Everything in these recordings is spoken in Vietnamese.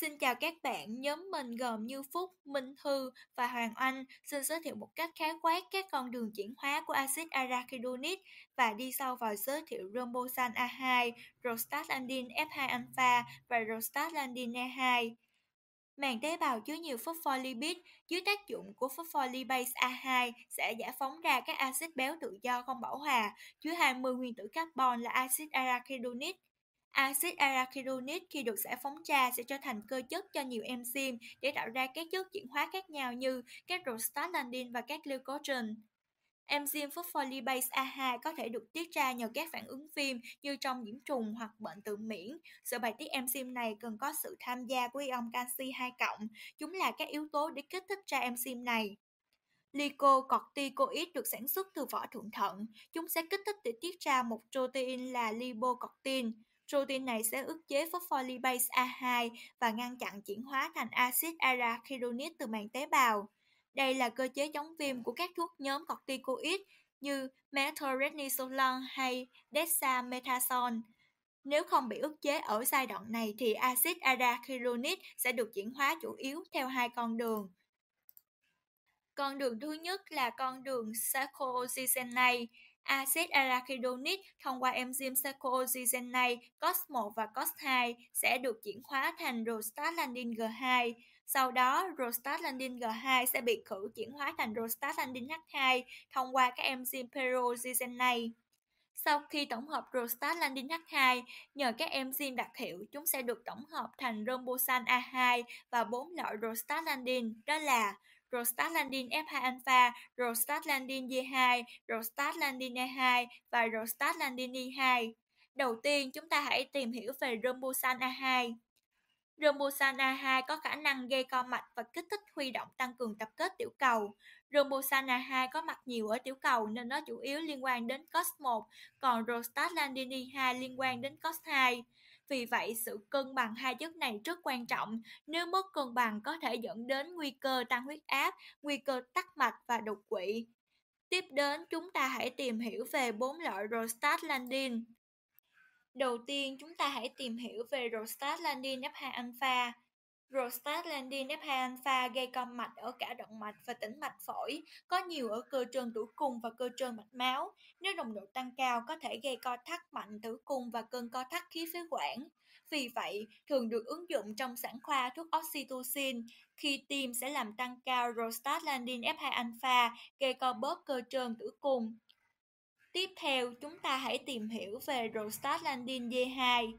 Xin chào các bạn, nhóm mình gồm Như Phúc, Minh Thư và Hoàng Anh xin giới thiệu một cách khái quát các con đường chuyển hóa của axit arachidonic và đi sâu vào giới thiệu rombosan A2, rostatlandin F2 alpha và rostatlandin a 2 Màng tế bào chứa nhiều phospholipid, dưới tác dụng của phospholipase A2 sẽ giải phóng ra các axit béo tự do không bảo hòa, chứa 20 nguyên tử carbon là axit arachidonic Acid arachidonic khi được giải phóng ra sẽ trở thành cơ chất cho nhiều enzyme để tạo ra các chất chuyển hóa khác nhau như các prostaglandin và các leucogen. Enzyme phospholipase A2 có thể được tiết ra nhờ các phản ứng viêm như trong nhiễm trùng hoặc bệnh tự miễn. Sự bài tiết enzyme này cần có sự tham gia của ion canxi 2 cộng. Chúng là các yếu tố để kích thích ra enzyme này. Lycocorticoid được sản xuất từ vỏ thượng thận. Chúng sẽ kích thích để tiết ra một protein là lipocortin. Protein này sẽ ức chế phospholipase A2 và ngăn chặn chuyển hóa thành axit arachidonic từ màng tế bào. Đây là cơ chế chống viêm của các thuốc nhóm corticoid như methorednisolone hay dexamethasone. Nếu không bị ức chế ở giai đoạn này thì axit arachidonic sẽ được chuyển hóa chủ yếu theo hai con đường. Con đường thứ nhất là con đường sacrocyanate Acid arachidonic thông qua enzyme sacchooxygen này, COS1 và COS2 sẽ được chuyển hóa thành rostatlandin G2. Sau đó, rostatlandin G2 sẽ bị khử chuyển hóa thành rostatlandin H2 thông qua các enzyme peroxygen này. Sau khi tổng hợp rostatlandin H2, nhờ các enzyme đặc hiệu, chúng sẽ được tổng hợp thành rombosan A2 và bốn loại rostatlandin, đó là rostatlandin F2 Alpha, rostatlandin Landin G2, rostatlandin Landin E2 và rostatlandin Landin E2. Đầu tiên, chúng ta hãy tìm hiểu về Rombusan A2. Rombusan A2 có khả năng gây co mạch và kích thích huy động tăng cường tập kết tiểu cầu. Rombusan A2 có mặt nhiều ở tiểu cầu nên nó chủ yếu liên quan đến COS1, còn Rostatlandin E2 liên quan đến COS2. Vì vậy, sự cân bằng hai chất này rất quan trọng. Nếu mất cân bằng có thể dẫn đến nguy cơ tăng huyết áp, nguy cơ tắc mạch và đột quỵ. Tiếp đến, chúng ta hãy tìm hiểu về bốn loại prostaglandin. Đầu tiên, chúng ta hãy tìm hiểu về prostaglandin F2 alpha f 2 pha gây co mạch ở cả động mạch và tĩnh mạch phổi, có nhiều ở cơ trơn tử cung và cơ trơn mạch máu. Nếu nồng độ tăng cao có thể gây co thắt mạnh tử cung và cơn co thắt khí phế quản. Vì vậy, thường được ứng dụng trong sản khoa thuốc oxytocin khi tim sẽ làm tăng cao prostalandin F2 alpha gây co bóp cơ trơn tử cung. Tiếp theo, chúng ta hãy tìm hiểu về prostalandin D2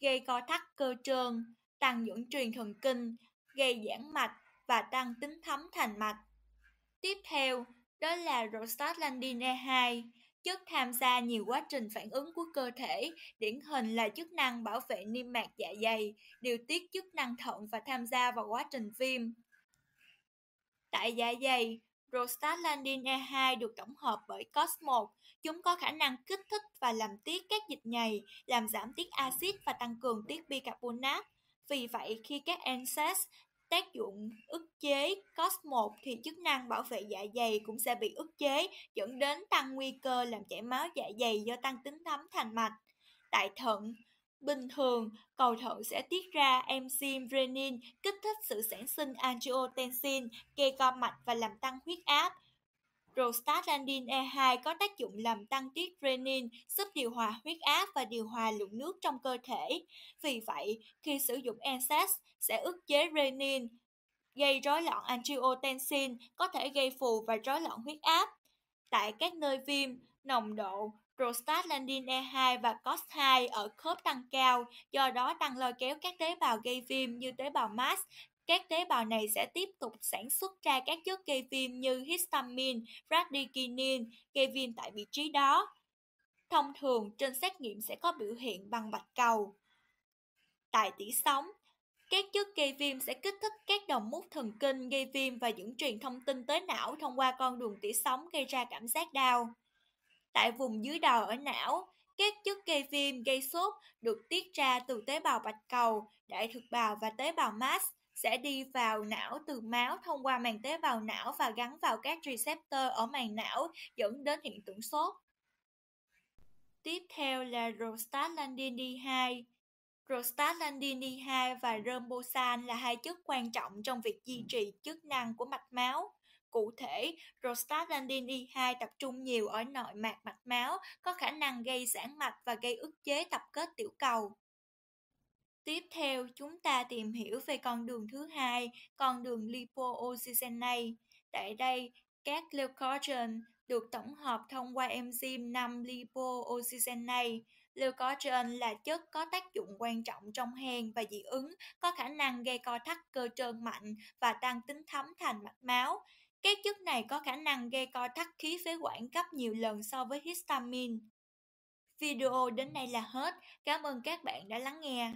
gây co thắt cơ trơn tăng dưỡng truyền thần kinh, gây giãn mạch và tăng tính thấm thành mạch. Tiếp theo, đó là e 2, chất tham gia nhiều quá trình phản ứng của cơ thể, điển hình là chức năng bảo vệ niêm mạc dạ dày, điều tiết chức năng thận và tham gia vào quá trình viêm. Tại dạ dày, Prostaglandin E2 được tổng hợp bởi COS1. Chúng có khả năng kích thích và làm tiết các dịch nhầy, làm giảm tiết axit và tăng cường tiết bicarbonate. Vì vậy, khi các NSAIDs tác dụng ức chế COS-1 thì chức năng bảo vệ dạ dày cũng sẽ bị ức chế, dẫn đến tăng nguy cơ làm chảy máu dạ dày do tăng tính thấm thành mạch. Tại thận, bình thường cầu thận sẽ tiết ra enzyme renin kích thích sự sản sinh angiotensin, gây co mạch và làm tăng huyết áp. Prostaglandin E2 có tác dụng làm tăng tiết renin, giúp điều hòa huyết áp và điều hòa lượng nước trong cơ thể. Vì vậy, khi sử dụng NSAIDs sẽ ức chế renin, gây rối loạn angiotensin, có thể gây phù và rối loạn huyết áp. Tại các nơi viêm, nồng độ prostaglandin E2 và COX-2 ở khớp tăng cao, do đó tăng lôi kéo các tế bào gây viêm như tế bào mast các tế bào này sẽ tiếp tục sản xuất ra các chất gây viêm như histamine, bradykinin, gây viêm tại vị trí đó. Thông thường, trên xét nghiệm sẽ có biểu hiện bằng bạch cầu. Tại tỉ sóng, các chất gây viêm sẽ kích thích các đồng mút thần kinh gây viêm và dẫn truyền thông tin tới não thông qua con đường tỉ sóng gây ra cảm giác đau. Tại vùng dưới đầu ở não, các chất gây viêm gây sốt được tiết ra từ tế bào bạch cầu, đại thực bào và tế bào mast sẽ đi vào não từ máu thông qua màng tế bào não và gắn vào các receptor ở màng não dẫn đến hiện tượng sốt. Tiếp theo là rostatlandin D2. Prostaglandin D2 và Rombosan là hai chất quan trọng trong việc duy trì chức năng của mạch máu. Cụ thể, prostaglandin D2 tập trung nhiều ở nội mạc mạch máu, có khả năng gây giãn mạch và gây ức chế tập kết tiểu cầu. Tiếp theo, chúng ta tìm hiểu về con đường thứ hai, con đường lipooxygen này. Tại đây, các leucogen được tổng hợp thông qua enzyme 5 lipooxygen này. Leucogen là chất có tác dụng quan trọng trong hen và dị ứng, có khả năng gây co thắt cơ trơn mạnh và tăng tính thấm thành mạch máu. Các chất này có khả năng gây co thắt khí phế quản gấp nhiều lần so với histamine. Video đến đây là hết. Cảm ơn các bạn đã lắng nghe.